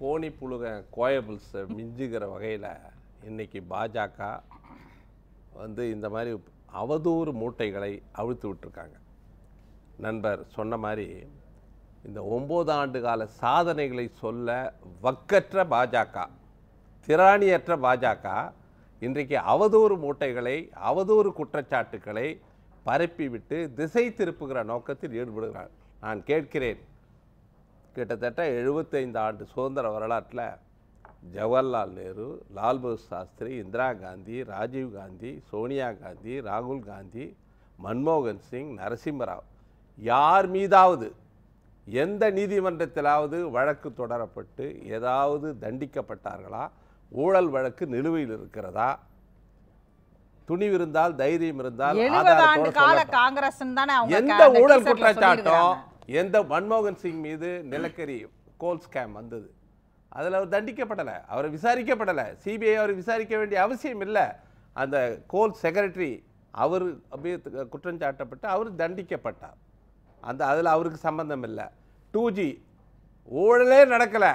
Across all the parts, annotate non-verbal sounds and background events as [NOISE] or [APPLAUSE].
கோணி புழுக கோயபிள்ஸை மிஞ்சுகிற வகையில் இன்றைக்கி பாஜக வந்து இந்த மாதிரி அவதூறு மூட்டைகளை அவிழ்த்து விட்டுருக்காங்க நண்பர் சொன்ன மாதிரி இந்த ஒம்பது ஆண்டு கால சாதனைகளை சொல்ல வக்கற்ற பாஜக திராணியற்ற பாஜக இன்றைக்கு அவதூறு மூட்டைகளை அவதூறு குற்றச்சாட்டுக்களை பரப்பிவிட்டு திசை திருப்புகிற நோக்கத்தில் ஈடுபடுகிறார் நான் கேட்கிறேன் கிட்டத்தட்ட எழுபத்தைந்து ஆண்டு சுதந்திர வரலாற்றில் ஜவஹர்லால் நேரு லால் பகதூர் சாஸ்திரி இந்திரா காந்தி ராஜீவ் காந்தி சோனியா காந்தி ராகுல் காந்தி மன்மோகன் சிங் நரசிம்மராவ் யார் மீதாவது எந்த நீதிமன்றத்திலாவது வழக்கு தொடரப்பட்டு ஏதாவது தண்டிக்கப்பட்டார்களா ஊழல் வழக்கு நிலுவையில் இருக்கிறதா துணிவு இருந்தால் தைரியம் இருந்தால் எந்த ஊழல் குற்றச்சாட்டம் எந்த மன்மோகன் சிங் மீது நிலக்கரி கோல் ஸ்கேம் வந்தது அதில் அவர் தண்டிக்கப்படலை அவரை விசாரிக்கப்படலை சிபிஐ அவர் விசாரிக்க வேண்டிய அவசியம் இல்லை அந்த கோல் செக்ரட்டரி அவர் குற்றம் சாட்டப்பட்டு அவர் தண்டிக்கப்பட்டார் அந்த அதில் அவருக்கு சம்பந்தம் இல்லை டூ ஜி ஊழலே நடக்கலை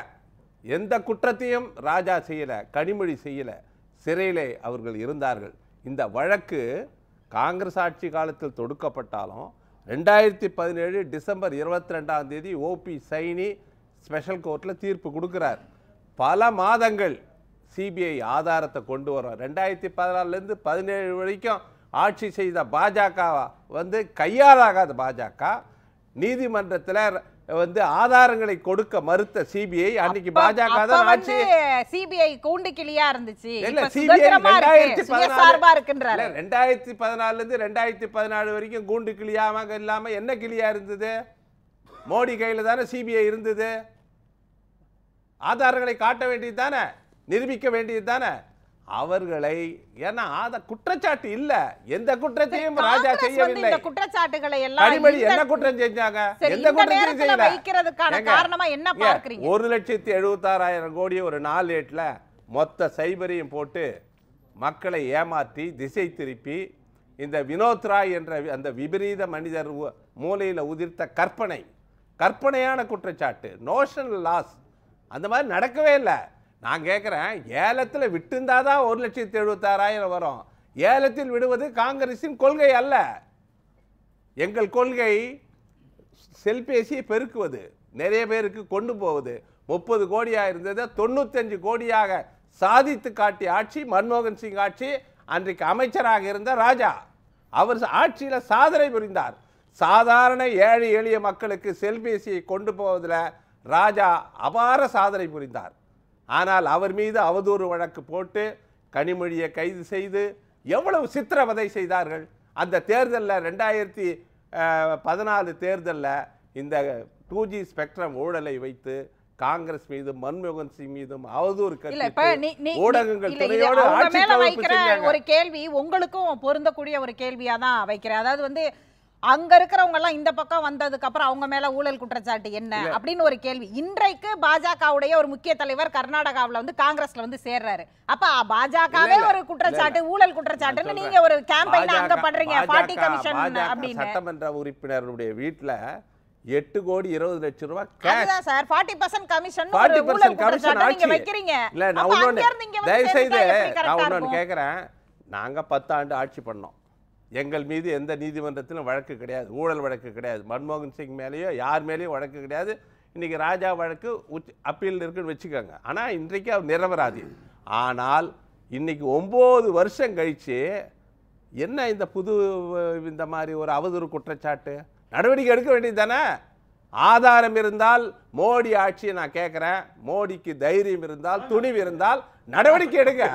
எந்த குற்றத்தையும் ராஜா செய்யலை கனிமொழி செய்யலை சிறையிலே அவர்கள் இருந்தார்கள் இந்த வழக்கு காங்கிரஸ் ஆட்சி காலத்தில் தொடுக்கப்பட்டாலும் ரெண்டாயிரத்தி பதினேழு டிசம்பர் இருபத்தி ரெண்டாம் தேதி ஓபி சைனி ஸ்பெஷல் கோர்ட்டில் தீர்ப்பு கொடுக்குறார் பல மாதங்கள் சிபிஐ ஆதாரத்தை கொண்டு வரும் ரெண்டாயிரத்தி பதினாலேருந்து பதினேழு வரைக்கும் ஆட்சி செய்த பாஜக வந்து கையாலாகாத பாஜக நீதிமன்றத்தில் வந்து ஆதாரங்களை கொடுக்க மறுத்த சிபிஐ அன்னைக்கு பாஜக தான் ஆட்சி சிபிஐ கூண்டு கிளியா இருந்துச்சு இல்ல சிபிஐ ரெண்டாயிரத்தி பதினாலு ரெண்டாயிரத்தி பதினாலுல இருந்து ரெண்டாயிரத்தி பதினாலு வரைக்கும் கூண்டு கிளியாக இல்லாம என்ன கிளியா இருந்தது மோடி கையில தானே சிபிஐ இருந்தது ஆதாரங்களை காட்ட வேண்டியது தானே நிரூபிக்க வேண்டியது தானே அவர்களை ஏன்னா அத குற்றச்சாட்டு இல்ல எந்த குற்றத்தையும் ராஜா செய்யவில்லை குற்றச்சாட்டுகளை எல்லாம் கனிமொழி என்ன குற்றம் செஞ்சாங்க எந்த குற்றத்தையும் செய்யல வைக்கிறதுக்கான காரணமா என்ன பார்க்கறீங்க ஒரு லட்சத்தி எழுபத்தாறாயிரம் கோடி ஒரு நாலு எட்டுல மொத்த சைபரையும் போட்டு மக்களை ஏமாற்றி திசை திருப்பி இந்த வினோத் ராய் என்ற அந்த விபரீத மனிதர் மூலையில் உதிர்த்த கற்பனை கற்பனையான குற்றச்சாட்டு நோஷனல் லாஸ் அந்த மாதிரி நடக்கவே இல்லை நான் கேட்குறேன் ஏலத்தில் விட்டுருந்தா தான் ஒரு லட்சத்தி எழுபத்தாறாயிரம் வரும் ஏலத்தில் விடுவது காங்கிரஸின் கொள்கை அல்ல எங்கள் கொள்கை செல்பேசியை பெருக்குவது நிறைய பேருக்கு கொண்டு போவது முப்பது கோடியாக இருந்ததை தொண்ணூத்தஞ்சு கோடியாக சாதித்து காட்டிய ஆட்சி மன்மோகன் சிங் ஆட்சி அன்றைக்கு அமைச்சராக இருந்த ராஜா அவர் ஆட்சியில் சாதனை புரிந்தார் சாதாரண ஏழை எளிய மக்களுக்கு செல்பேசியை கொண்டு போவதில் ராஜா அபார சாதனை புரிந்தார் ஆனால் அவர் மீது அவதூறு வழக்கு போட்டு கனிமொழியை கைது செய்து எவ்வளவு சித்திரவதை செய்தார்கள் அந்த தேர்தலில் ரெண்டாயிரத்தி பதினாலு தேர்தலில் இந்த டூ ஜி ஸ்பெக்ட்ரம் ஊழலை வைத்து காங்கிரஸ் மீது மன்மோகன் சிங் மீதும் அவதூறு ஊடகங்கள் ஒரு கேள்வி உங்களுக்கும் பொருந்தக்கூடிய ஒரு கேள்வியா தான் வைக்கிறேன் அதாவது வந்து அங்க இருக்கிறவங்க எல்லாம் இந்த பக்கம் வந்ததுக்கு அப்புறம் அவங்க மேல ஊழல் குற்றச்சாட்டு என்ன அப்படின்னு ஒரு கேள்வி இன்றைக்கு பாஜகவுடைய ஒரு முக்கிய தலைவர் கர்நாடகாவில வந்து காங்கிரஸ்ல வந்து சேர்றாரு அப்ப பாஜகவே ஒரு குற்றச்சாட்டு ஊழல் குற்றச்சாட்டுன்னு நீங்க ஒரு கேம்பெயின் அங்க பண்றீங்க பார்ட்டி கமிஷன் சட்டமன்ற உறுப்பினருடைய வீட்டுல எட்டு கோடி இருபது லட்சம் ரூபாய் cash sir forty percent commission forty percent commission ஆட்சி வைக்கிறீங்க இல்லை நான் ஒன்று தயவுசெய்து நான் ஒன்று கேட்குறேன் நாங்கள் ஆட்சி பண்ணோம் எங்கள் மீது எந்த நீதிமன்றத்திலும் வழக்கு கிடையாது ஊழல் வழக்கு கிடையாது மன்மோகன் சிங் மேலேயோ யார் மேலேயும் வழக்கு கிடையாது இன்றைக்கி ராஜா வழக்கு உச் அப்பீல் இருக்குன்னு வச்சுக்கோங்க ஆனால் இன்றைக்கு அவர் நிரபராதி ஆனால் இன்றைக்கி ஒம்பது வருஷம் கழித்து என்ன இந்த புது இந்த மாதிரி ஒரு அவதூறு குற்றச்சாட்டு நடவடிக்கை எடுக்க வேண்டியது தானே ஆதாரம் இருந்தால் மோடி ஆட்சியை நான் கேட்கிறேன் மோடிக்கு தைரியம் இருந்தால் துணிவு இருந்தால் நடவடிக்கை எடுங்க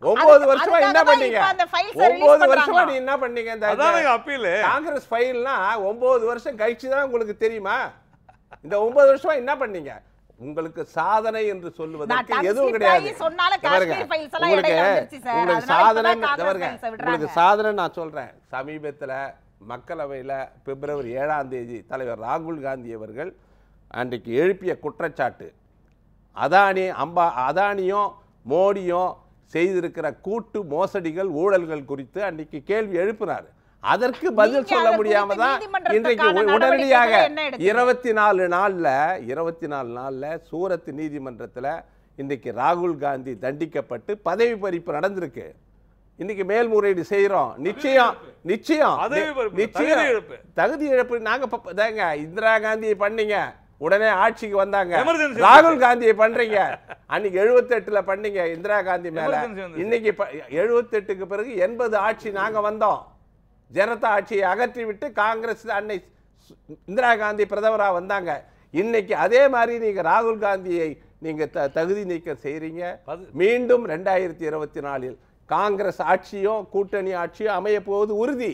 [LAUGHS] ஒன்பது வருஷமா என்ன பண்ணீங்க ஒன்பது வருஷமா நீ என்ன பண்ணீங்க இந்த அப்பீல் காங்கிரஸ் ஃபைல்னா ஒன்பது வருஷம் கழிச்சு தான் உங்களுக்கு தெரியுமா இந்த ஒன்பது வருஷமா என்ன பண்ணீங்க உங்களுக்கு சாதனை என்று சொல்லுவதற்கு எதுவும் கிடையாது உங்களுக்கு உங்களுக்கு சாதனை உங்களுக்கு சாதனை நான் சொல்றேன் சமீபத்தில் மக்களவையில் பிப்ரவரி ஏழாம் தேதி தலைவர் ராகுல் காந்தி அவர்கள் அன்றைக்கு எழுப்பிய குற்றச்சாட்டு அதானி அம்பா அதானியும் மோடியும் செய்திருக்கிற கூட்டு மோசடிகள் ஊழல்கள் குறித்து அன்றைக்கு கேள்வி எழுப்பினார் அதற்கு பதில் சொல்ல முடியாம தான் இன்றைக்கு உடனடியாக இருபத்தி நாலு நாளில் இருபத்தி நாலு நாளில் சூரத் நீதிமன்றத்தில் இன்றைக்கு ராகுல் காந்தி தண்டிக்கப்பட்டு பதவி பறிப்பு நடந்திருக்கு இன்னைக்கு மேல்முறையீடு செய்யறோம் நிச்சயம் நிச்சயம் நிச்சயம் தகுதி இழப்பு நாங்க இந்திரா காந்தியை பண்ணீங்க உடனே ஆட்சிக்கு வந்தாங்க ராகுல் காந்தியை பண்றீங்க அன்னைக்கு எழுபத்தி எட்டுல பண்ணீங்க இந்திரா காந்தி மேல இன்னைக்கு எழுபத்தி எட்டுக்கு பிறகு எண்பது ஆட்சி நாங்க வந்தோம் ஜனதா ஆட்சியை அகற்றி விட்டு காங்கிரஸ் அன்னை இந்திரா காந்தி பிரதமராக வந்தாங்க இன்னைக்கு அதே மாதிரி நீங்க ராகுல் காந்தியை நீங்க தகுதி நீக்கம் செய்றீங்க மீண்டும் ரெண்டாயிரத்தி இருபத்தி நாலில் காங்கிரஸ் ஆட்சியும் கூட்டணி ஆட்சியோ அமையப்போவது உறுதி